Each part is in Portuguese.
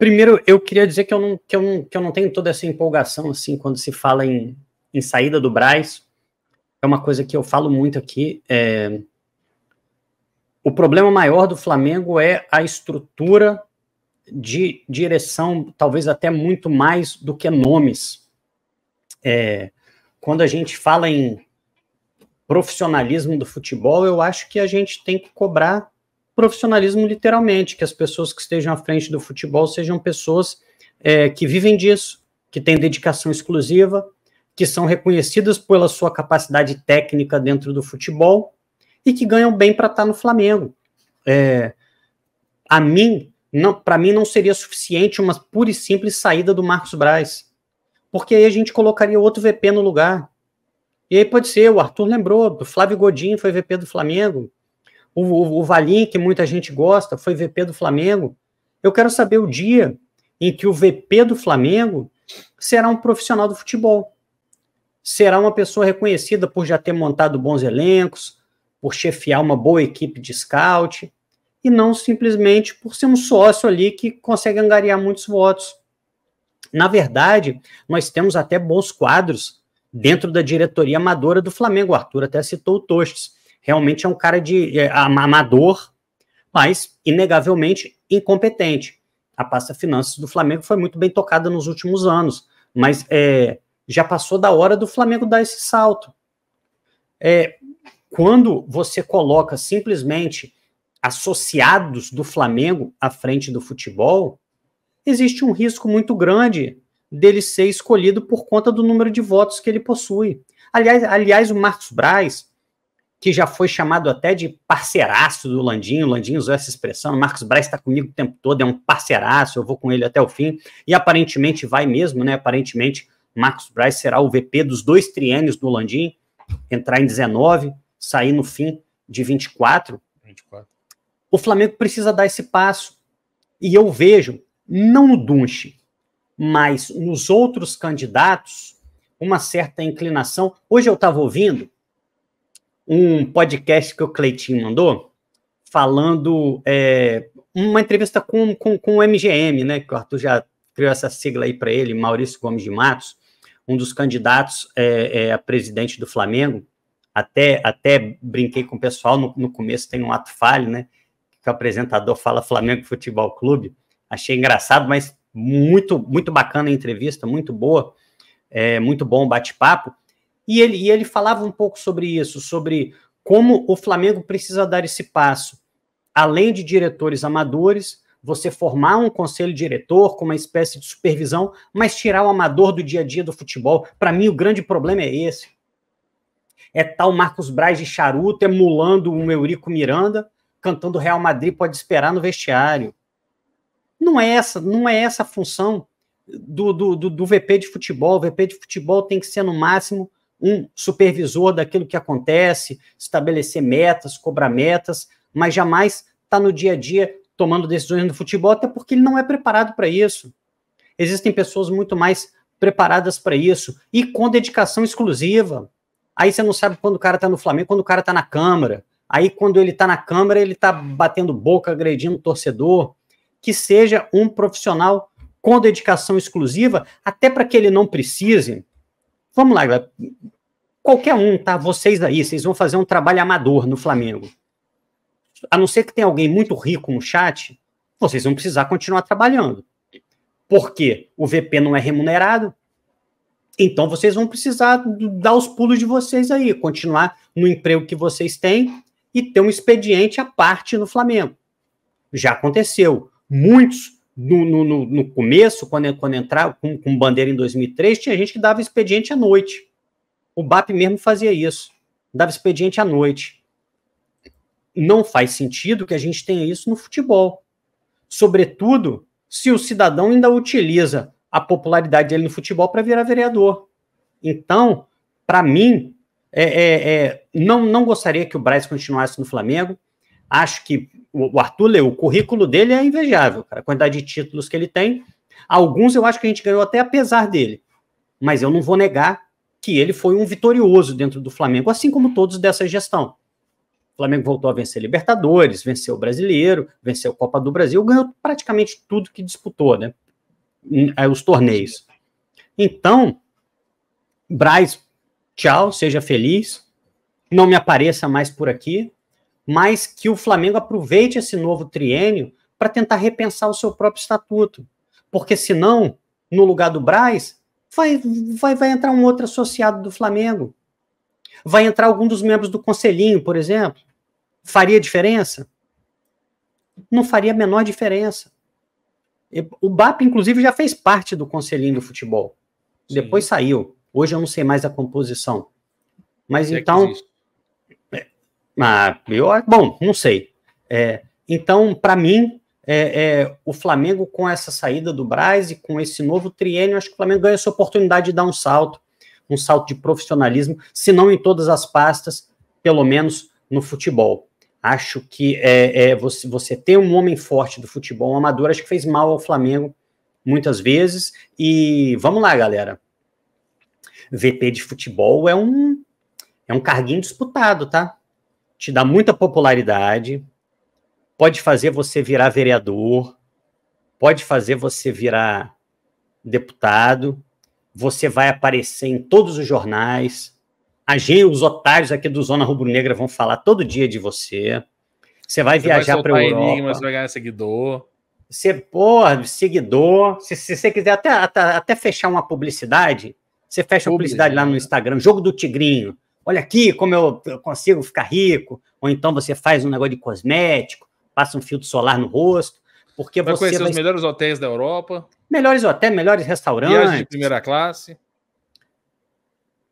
Primeiro, eu queria dizer que eu não, que eu não, que eu não tenho toda essa empolgação, assim, quando se fala em, em saída do Braz. É uma coisa que eu falo muito aqui. É... O problema maior do Flamengo é a estrutura de direção, talvez até muito mais do que nomes. É... Quando a gente fala em profissionalismo do futebol, eu acho que a gente tem que cobrar profissionalismo literalmente, que as pessoas que estejam à frente do futebol sejam pessoas é, que vivem disso, que têm dedicação exclusiva, que são reconhecidas pela sua capacidade técnica dentro do futebol e que ganham bem para estar tá no Flamengo. É, a mim, para mim não seria suficiente uma pura e simples saída do Marcos Braz, porque aí a gente colocaria outro VP no lugar. E aí pode ser, o Arthur lembrou, o Flávio Godinho foi VP do Flamengo, o, o, o Valim, que muita gente gosta, foi VP do Flamengo. Eu quero saber o dia em que o VP do Flamengo será um profissional do futebol. Será uma pessoa reconhecida por já ter montado bons elencos, por chefiar uma boa equipe de scout, e não simplesmente por ser um sócio ali que consegue angariar muitos votos. Na verdade, nós temos até bons quadros dentro da diretoria amadora do Flamengo. O Arthur até citou o Tostes realmente é um cara de é, amador, mas inegavelmente incompetente. A pasta finanças do Flamengo foi muito bem tocada nos últimos anos, mas é, já passou da hora do Flamengo dar esse salto. É, quando você coloca simplesmente associados do Flamengo à frente do futebol, existe um risco muito grande dele ser escolhido por conta do número de votos que ele possui. Aliás, aliás o Marcos Braz, que já foi chamado até de parceiraço do Landinho, o Landinho usou essa expressão, o Marcos Braz está comigo o tempo todo, é um parceiraço, eu vou com ele até o fim, e aparentemente vai mesmo, né? Aparentemente, Marcos Braz será o VP dos dois triênios do Landim, entrar em 19, sair no fim de 24. 24. O Flamengo precisa dar esse passo. E eu vejo, não no Dunche, mas nos outros candidatos, uma certa inclinação. Hoje eu estava ouvindo um podcast que o Cleitinho mandou, falando é, uma entrevista com, com, com, o MGM, né? Que o Arthur já criou essa sigla aí para ele, Maurício Gomes de Matos, um dos candidatos é, é, a presidente do Flamengo. Até, até brinquei com o pessoal, no, no começo tem um ato falho, né? Que o apresentador fala Flamengo Futebol Clube. Achei engraçado, mas muito, muito bacana a entrevista, muito boa, é, muito bom bate-papo. E ele, e ele falava um pouco sobre isso, sobre como o Flamengo precisa dar esse passo. Além de diretores amadores, você formar um conselho diretor com uma espécie de supervisão, mas tirar o amador do dia a dia do futebol. Para mim, o grande problema é esse. É tal Marcos Braz de charuto emulando um Eurico Miranda, cantando Real Madrid pode esperar no vestiário. Não é essa, não é essa a função do, do, do, do VP de futebol. O VP de futebol tem que ser, no máximo, um supervisor daquilo que acontece, estabelecer metas, cobrar metas, mas jamais está no dia a dia tomando decisões no futebol, até porque ele não é preparado para isso. Existem pessoas muito mais preparadas para isso e com dedicação exclusiva. Aí você não sabe quando o cara está no Flamengo, quando o cara está na Câmara. Aí quando ele está na Câmara, ele está batendo boca, agredindo o torcedor. Que seja um profissional com dedicação exclusiva, até para que ele não precise Vamos lá, galera. Qualquer um, tá? Vocês aí, vocês vão fazer um trabalho amador no Flamengo. A não ser que tenha alguém muito rico no chat, vocês vão precisar continuar trabalhando. Porque o VP não é remunerado, então vocês vão precisar dar os pulos de vocês aí, continuar no emprego que vocês têm e ter um expediente à parte no Flamengo. Já aconteceu. Muitos no, no, no começo, quando, quando entrava com, com bandeira em 2003, tinha gente que dava expediente à noite. O BAP mesmo fazia isso, dava expediente à noite. Não faz sentido que a gente tenha isso no futebol. Sobretudo se o cidadão ainda utiliza a popularidade dele no futebol para virar vereador. Então, para mim, é, é, é, não, não gostaria que o Braz continuasse no Flamengo. Acho que o Arthur Leu, o currículo dele é invejável, cara, a quantidade de títulos que ele tem. Alguns eu acho que a gente ganhou até apesar dele, mas eu não vou negar que ele foi um vitorioso dentro do Flamengo, assim como todos dessa gestão. O Flamengo voltou a vencer Libertadores, venceu o Brasileiro, venceu a Copa do Brasil, ganhou praticamente tudo que disputou, né? Eh, os torneios. Então, Braz, tchau, seja feliz. Não me apareça mais por aqui mas que o Flamengo aproveite esse novo triênio para tentar repensar o seu próprio estatuto. Porque senão, no lugar do Braz, vai, vai, vai entrar um outro associado do Flamengo. Vai entrar algum dos membros do conselhinho, por exemplo. Faria diferença? Não faria a menor diferença. O BAP, inclusive, já fez parte do conselhinho do futebol. Sim. Depois saiu. Hoje eu não sei mais a composição. Mas é então, ah, eu, bom, não sei. É, então, para mim, é, é, o Flamengo, com essa saída do Braz e com esse novo triênio, acho que o Flamengo ganha essa oportunidade de dar um salto, um salto de profissionalismo, se não em todas as pastas, pelo menos no futebol. Acho que é, é você, você ter um homem forte do futebol um amador, acho que fez mal ao Flamengo muitas vezes. E vamos lá, galera. VP de futebol é um, é um carguinho disputado, tá? te dá muita popularidade, pode fazer você virar vereador, pode fazer você virar deputado, você vai aparecer em todos os jornais, a gente, os otários aqui do Zona Rubro Negra vão falar todo dia de você, você vai você viajar para o Europa. Enigma, você vai ganhar seguidor. Você, porra, seguidor. Se, se você quiser até, até, até fechar uma publicidade, você fecha a publicidade lá no Instagram, Jogo do Tigrinho olha aqui como eu, eu consigo ficar rico, ou então você faz um negócio de cosmético, passa um filtro solar no rosto, porque vai você conhecer vai... os melhores hotéis da Europa, melhores hotéis, melhores restaurantes, de primeira classe.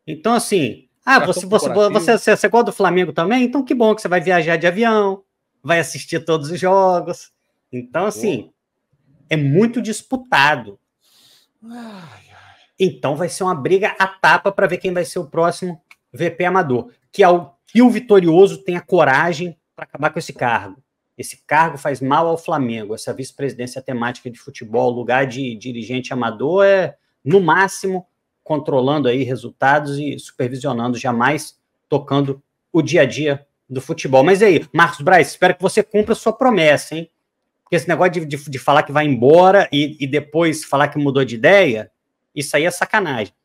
Então assim, ah, você você, você você, você é gosta do Flamengo também, então que bom que você vai viajar de avião, vai assistir todos os jogos. Então assim, é muito disputado. Ai, Então vai ser uma briga a tapa para ver quem vai ser o próximo VP amador, que, é o que o vitorioso tenha coragem para acabar com esse cargo. Esse cargo faz mal ao Flamengo, essa vice-presidência temática de futebol, lugar de dirigente amador é, no máximo, controlando aí resultados e supervisionando, jamais tocando o dia a dia do futebol. Mas aí, Marcos Braz, espero que você cumpra a sua promessa, hein? Porque esse negócio de, de, de falar que vai embora e, e, depois falar que mudou de ideia, isso aí é sacanagem.